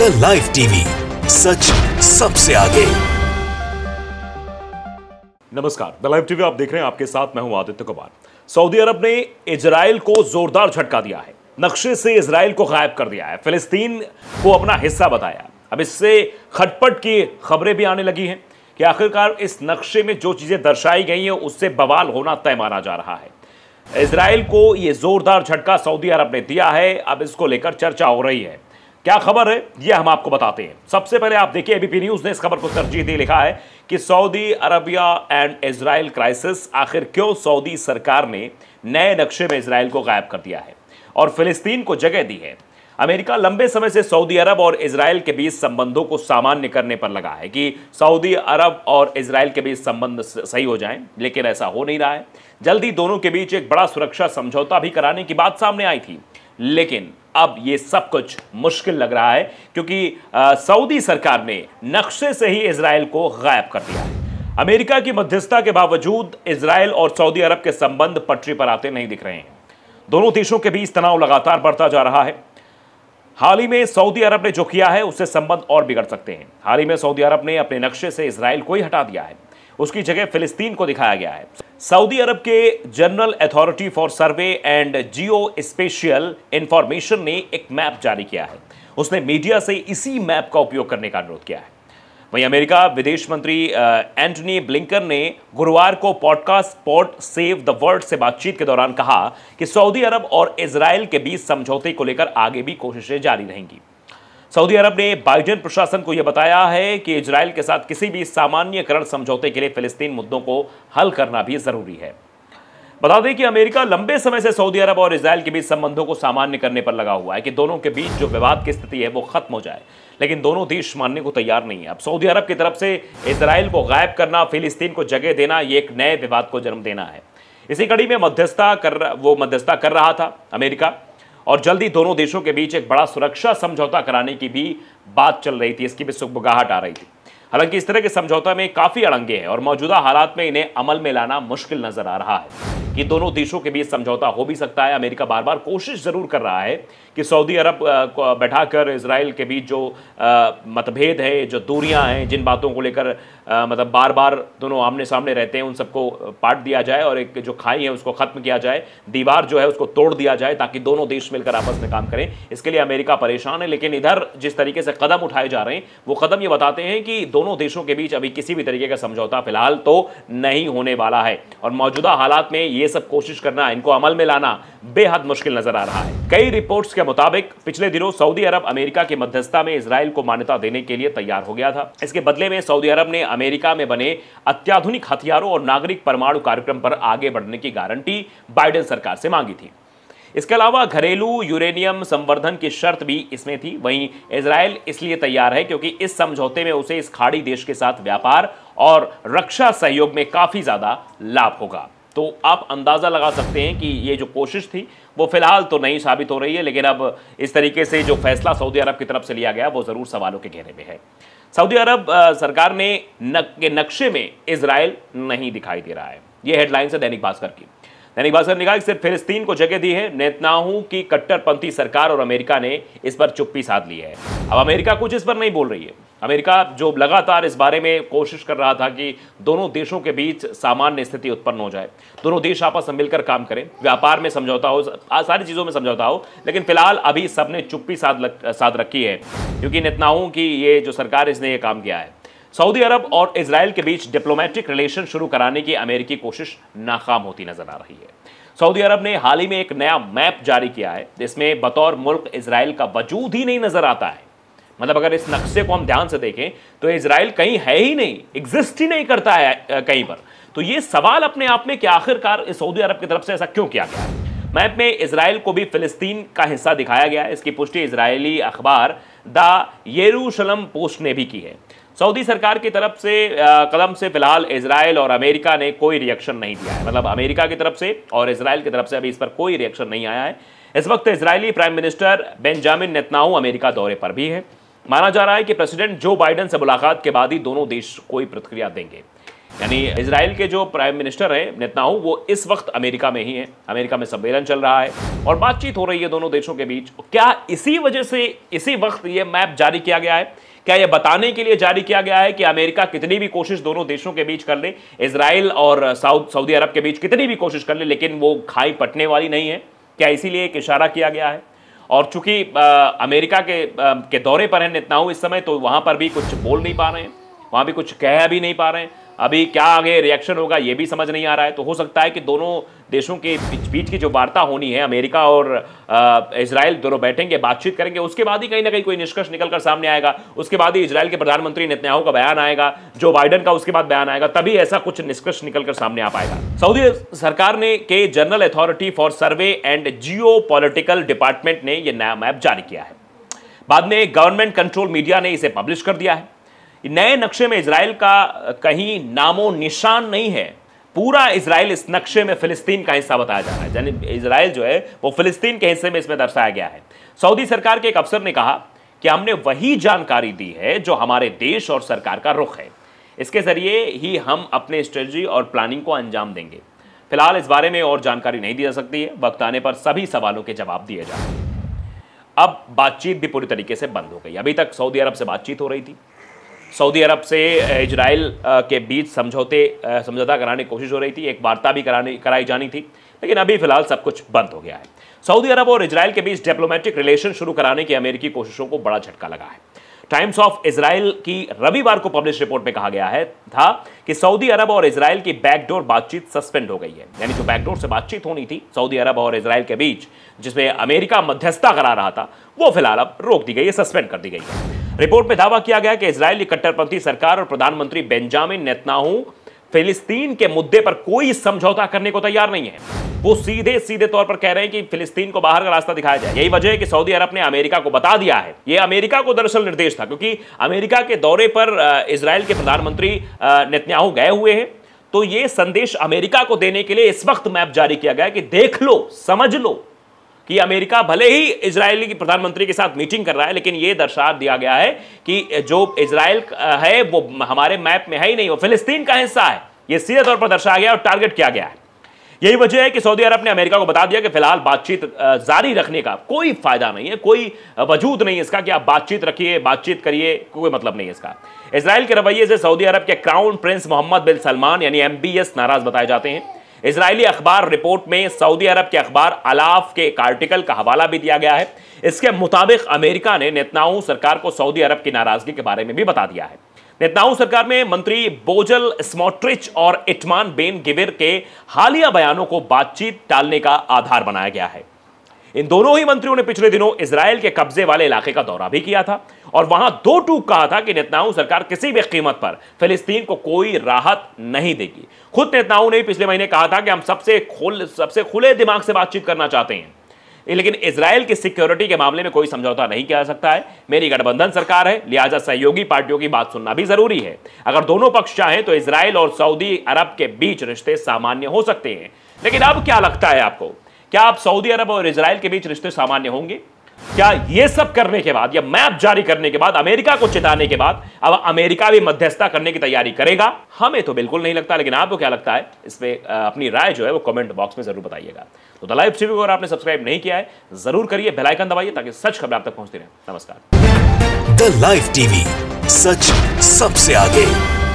the live TV सच सबसे आगे नमस्कार द लाइव टीवी आप देख रहे हैं आपके साथ मैं हूं आदित्य कुमार सऊदी अरब ने इजराइल को जोरदार झटका दिया है नक्शे से इसराइल को गायब कर दिया है फिलिस्तीन को अपना हिस्सा बताया अब इससे खटपट की खबरें भी आने लगी हैं कि आखिरकार इस नक्शे में जो चीज़ें दर्शाई गई हैं उससे बवाल होना तय माना जा रहा है इसराइल को यह जोरदार झटका सऊदी अरब ने दिया है अब इसको लेकर चर्चा हो रही है क्या खबर है ये हम आपको बताते हैं सबसे पहले आप देखिए एबीपी न्यूज ने इस खबर को तरजीह दी लिखा है कि Saudi Arabia and Israel crisis आखिर क्यों सऊदी सरकार ने नए नक्शे में इसराइल को गायब कर दिया है और फिलिस्तीन को जगह दी है अमेरिका लंबे समय से सऊदी अरब और इसराइल के बीच संबंधों को सामान्य करने पर लगा है कि सऊदी अरब और इसराइल के बीच संबंध सही हो जाएं लेकिन ऐसा हो नहीं रहा है जल्दी दोनों के बीच एक बड़ा सुरक्षा समझौता भी कराने की बात सामने आई थी लेकिन अब ये सब कुछ मुश्किल लग रहा है क्योंकि सऊदी सरकार ने नक्शे से ही इसराइल को गायब कर दिया है अमेरिका की मध्यस्थता के बावजूद इसराइल और सऊदी अरब के संबंध पटरी पर आते नहीं दिख रहे हैं दोनों देशों के बीच तनाव लगातार बढ़ता जा रहा है हाल ही में सऊदी अरब ने जो किया है उससे संबंध और बिगड़ सकते हैं हाल ही में सऊदी अरब ने अपने नक्शे से इसराइल को ही हटा दिया है उसकी जगह फिलिस्तीन को दिखाया गया है सऊदी अरब के general authority for survey and geo spatial information ने एक मैप जारी किया है उसने मीडिया से इसी मैप का उपयोग करने का अनुरोध किया है वहीं अमेरिका विदेश मंत्री एंटनी ब्लिंकन ने गुरुवार को podcast pot save the world से बातचीत के दौरान कहा कि सऊदी अरब और इसराइल के बीच समझौते को लेकर आगे भी कोशिशें जारी रहेंगी सऊदी अरब ने बाइडेन प्रशासन को यह बताया है कि इसराइल के साथ किसी भी सामान्यकरण समझौते के लिए फिलिस्तीन मुद्दों को हल करना भी जरूरी है बता दें कि अमेरिका लंबे समय से सऊदी अरब और इसराइल के बीच संबंधों को सामान्य करने पर लगा हुआ है कि दोनों के बीच जो विवाद की स्थिति है वो खत्म हो जाए लेकिन दोनों देश मानने को तैयार नहीं है अब सऊदी अरब की तरफ से इसराइल को गायब करना फिलिस्तीन को जगह देना ये एक नए विवाद को जन्म देना है इसी कड़ी में मध्यस्थता कर वो मध्यस्थता कर रहा था अमेरिका और जल्दी दोनों देशों के बीच एक बड़ा सुरक्षा समझौता कराने की भी बात चल रही थी इसकी भी सुखबुगाहट आ रही थी हालांकि इस तरह के समझौता में काफी अड़ंगे हैं और मौजूदा हालात में इन्हें अमल में लाना मुश्किल नजर आ रहा है कि दोनों देशों के बीच समझौता हो भी सकता है अमेरिका बार बार कोशिश ज़रूर कर रहा है कि सऊदी अरब बैठाकर इसराइल के बीच जो मतभेद है जो दूरियां हैं जिन बातों को लेकर मतलब बार बार दोनों आमने सामने रहते हैं उन सबको पाट दिया जाए और एक जो खाई है उसको ख़त्म किया जाए दीवार जो है उसको तोड़ दिया जाए ताकि दोनों देश मिलकर आपस में काम करें इसके लिए अमेरिका परेशान है लेकिन इधर जिस तरीके से कदम उठाए जा रहे हैं वो कदम ये बताते हैं कि दोनों देशों के बीच अभी किसी भी तरीके का समझौता फिलहाल तो नहीं होने वाला है और मौजूदा हालात में ये सब कोशिश करना इनको अमल में लाना बेहद मुश्किल नजर आ रहा है कई रिपोर्ट्स के मुताबिक पिछले दिनों सऊदी अरब अमेरिका के मध्यस्थता में इसराइल को मान्यता देने के लिए तैयार हो गया था इसके बदले में सऊदी अरब ने अमेरिका में बने अत्याधुनिक हथियारों और नागरिक परमाणु कार्यक्रम पर आगे बढ़ने की गारंटी बाइडेन सरकार से मांगी थी इसके अलावा घरेलू यूरेनियम संवर्धन की शर्त भी इसमें थी वहीं इसराइल इसलिए तैयार है क्योंकि इस समझौते में उसे इस खाड़ी देश के साथ व्यापार और रक्षा सहयोग में काफ़ी ज़्यादा लाभ होगा तो आप अंदाज़ा लगा सकते हैं कि ये जो कोशिश थी वो फिलहाल तो नहीं साबित हो रही है लेकिन अब इस तरीके से जो फैसला सऊदी अरब की तरफ से लिया गया वो ज़रूर सवालों के घेरे में है सऊदी अरब सरकार ने नक, के नक्शे में इसराइल नहीं दिखाई दे रहा है ये हेडलाइंस है दैनिक भास्कर की दैनिक भास्कर ने कहा सिर्फ फिलिस्तीन को जगह दी है नेतनाहू की कट्टरपंथी सरकार और अमेरिका ने इस पर चुप्पी साध ली है अब अमेरिका कुछ इस पर नहीं बोल रही है अमेरिका जो लगातार इस बारे में कोशिश कर रहा था कि दोनों देशों के बीच सामान्य स्थिति उत्पन्न हो जाए दोनों देश आपस में मिलकर काम करें व्यापार में समझौता हो सारी चीज़ों में समझौता हो लेकिन फिलहाल अभी सबने चुप्पी साध साध रखी है क्योंकि नेतनाहू की ये जो सरकार इसने ये काम किया है सऊदी अरब और इसराइल के बीच डिप्लोमेटिक रिलेशन शुरू कराने की अमेरिकी कोशिश नाकाम होती नजर आ रही है सऊदी अरब ने हाल ही में एक नया मैप जारी किया है जिसमें बतौर मुल्क इसराइल का वजूद ही नहीं नजर आता है मतलब अगर इस नक्शे को हम ध्यान से देखें तो इसराइल कहीं है ही नहीं एग्जिस्ट ही नहीं करता है कहीं पर तो ये सवाल अपने आप में कि आखिरकार सऊदी अरब की तरफ से ऐसा क्यों किया गया है मैप में इसराइल को भी फिलिस्तीन का हिस्सा दिखाया गया है इसकी पुष्टि इसराइली अखबार द येरूशलम पोस्ट ने भी की है सऊदी सरकार की तरफ से कदम से फिलहाल इसराइल और अमेरिका ने कोई रिएक्शन नहीं दिया है मतलब अमेरिका की तरफ से और इसराइल की तरफ से अभी इस पर कोई रिएक्शन नहीं आया है इस वक्त इसराइली prime minister Benjamin Netanyahu America दौरे पर भी है माना जा रहा है कि प्रेसिडेंट जो बाइडेन से मुलाकात के बाद ही दोनों देश कोई प्रतिक्रिया देंगे यानी इसराइल के जो प्राइम मिनिस्टर हैं नेतनाहू वो इस वक्त अमेरिका में ही हैं अमेरिका में सम्मेलन चल रहा है और बातचीत हो रही है दोनों देशों के बीच क्या इसी वजह से इसी वक्त ये मैप जारी किया गया है क्या यह बताने के लिए जारी किया गया है कि अमेरिका कितनी भी कोशिश दोनों देशों के बीच कर ले इसराइल और साउथ सऊदी अरब के बीच कितनी भी कोशिश कर ले लेकिन वो खाई पटने वाली नहीं है क्या इसीलिए एक इशारा किया गया है और चूंकि अमेरिका के आ, के दौरे पर हैं नेतनाहू इस समय तो वहाँ पर भी कुछ बोल नहीं पा रहे हैं वहाँ भी कुछ कह भी नहीं पा रहे हैं अभी क्या आगे रिएक्शन होगा ये भी समझ नहीं आ रहा है तो हो सकता है कि दोनों देशों के बीच बीच की जो वार्ता होनी है अमेरिका और इसराइल दोनों बैठेंगे बातचीत करेंगे उसके बाद ही कहीं ना कहीं कोई निष्कर्ष निकल कर सामने आएगा उसके बाद ही इसराइल के प्रधानमंत्री नेतन्याहू का बयान आएगा जो बाइडन का उसके बाद बयान आएगा तभी ऐसा कुछ निष्कर्ष निकल कर सामने आ पाएगा सऊदी सरकार ने के general authority for survey and geo department ने यह नया मैप जारी किया है बाद में गवर्नमेंट कंट्रोल मीडिया ने इसे पब्लिश कर दिया है नए नक्शे में इसराइल का कहीं नामो निशान नहीं है पूरा इसराइल इस नक्शे में फिलिस्तीन का हिस्सा बताया जा रहा है यानी इसराइल जो है वो फिलिस्तीन के हिस्से में इसमें दर्शाया गया है सऊदी सरकार के एक अफसर ने कहा कि हमने वही जानकारी दी है जो हमारे देश और सरकार का रुख है इसके जरिए ही हम अपने स्ट्रेटजी और प्लानिंग को अंजाम देंगे फिलहाल इस बारे में और जानकारी नहीं दी जा सकती है वक्त आने पर सभी सवालों के जवाब दिए जा रहे हैं अब बातचीत भी पूरी तरीके से बंद हो गई अभी तक सऊदी अरब से बातचीत हो रही थी सऊदी अरब से इजराइल के बीच समझौते समझौता कराने की कोशिश हो रही थी एक वार्ता भी कराने कराई जानी थी लेकिन अभी फिलहाल सब कुछ बंद हो गया है सऊदी अरब और इजराइल के बीच डिप्लोमेटिक रिलेशन शुरू कराने की अमेरिकी कोशिशों को बड़ा झटका लगा है टाइम्स ऑफ इसराइल की रविवार को पब्लिश रिपोर्ट में कहा गया है था कि सऊदी अरब और इसराइल की बैकडोर बातचीत सस्पेंड हो गई है यानी जो बैकडोर से बातचीत होनी थी सऊदी अरब और इसराइल के बीच जिसमें अमेरिका मध्यस्थता करा रहा था वो फिलहाल अब रोक दी गई है सस्पेंड कर दी गई है रिपोर्ट में दावा किया गया कि इसराइली कट्टरपंथी सरकार और प्रधानमंत्री बेंजामिन नेतनाहू फिलिस्तीन के मुद्दे पर कोई समझौता करने को तैयार नहीं है वो सीधे सीधे तौर पर कह रहे हैं कि फिलिस्तीन को बाहर का रास्ता दिखाया जाए यही वजह है कि सऊदी अरब ने अमेरिका को बता दिया है ये अमेरिका को दरअसल निर्देश था क्योंकि अमेरिका के दौरे पर इसराइल के प्रधानमंत्री नेतन्याहू गए हुए हैं तो ये संदेश अमेरिका को देने के लिए इस वक्त मैप जारी किया गया कि देख लो समझ लो कि अमेरिका भले ही इसराइल की प्रधानमंत्री के साथ मीटिंग कर रहा है लेकिन यह दर्शा दिया गया है कि जो इसराइल है वो हमारे मैप में है ही नहीं वो फिलिस्तीन का हिस्सा है ये सीधे तौर पर दर्शाया गया और टारगेट किया गया है यही वजह है कि सऊदी अरब ने अमेरिका को बता दिया कि फिलहाल बातचीत जारी रखने का कोई फायदा नहीं है कोई वजूद नहीं है इसका कि आप बातचीत रखिए बातचीत करिए कोई मतलब नहीं है इसका इसराइल के रवैये से सऊदी अरब के crown prince Mohammed bin Salman यानी एमबीएस नाराज बताए जाते हैं इसराइली अखबार रिपोर्ट में सऊदी अरब के अखबार अलाफ के एक आर्टिकल का हवाला भी दिया गया है इसके मुताबिक अमेरिका ने नेतनाऊ सरकार को सऊदी अरब की नाराजगी के बारे में भी बता दिया है नेतनाऊ सरकार में मंत्री बोजल स्मोट्रिच और इटमान बेन गिविर के हालिया बयानों को बातचीत टालने का आधार बनाया गया है इन दोनों ही मंत्रियों ने पिछले दिनों इसराइल के कब्जे वाले इलाके का दौरा भी किया था और वहां दो टूक कहा था कि नेतनाऊ सरकार किसी भी कीमत पर फिलिस्तीन को कोई राहत नहीं देगी खुद नेतनाऊ ने पिछले महीने कहा था कि हम सबसे खुल सबसे खुले दिमाग से बातचीत करना चाहते हैं लेकिन इसराइल की सिक्योरिटी के मामले में कोई समझौता नहीं किया सकता है मेरी गठबंधन सरकार है लिहाजा सहयोगी पार्टियों की बात सुनना भी जरूरी है अगर दोनों पक्ष चाहें तो इसराइल और सऊदी अरब के बीच रिश्ते सामान्य हो सकते हैं लेकिन अब क्या लगता है आपको क्या आप सऊदी अरब और इसराइल के बीच रिश्ते सामान्य होंगे क्या यह सब करने के बाद या मैप जारी करने के बाद अमेरिका को चिताने के बाद अब अमेरिका भी मध्यस्थता करने की तैयारी करेगा हमें तो बिल्कुल नहीं लगता लेकिन आपको क्या लगता है इसमें अपनी राय जो है वो कमेंट बॉक्स में जरूर बताइएगा तो द लाइव टीवी को अगर आपने सब्सक्राइब नहीं किया है जरूर करिए बेलाइकन दबाइए ताकि सच खबर आप तक पहुंचती रहे नमस्कार द लाइव टीवी सच सबसे आगे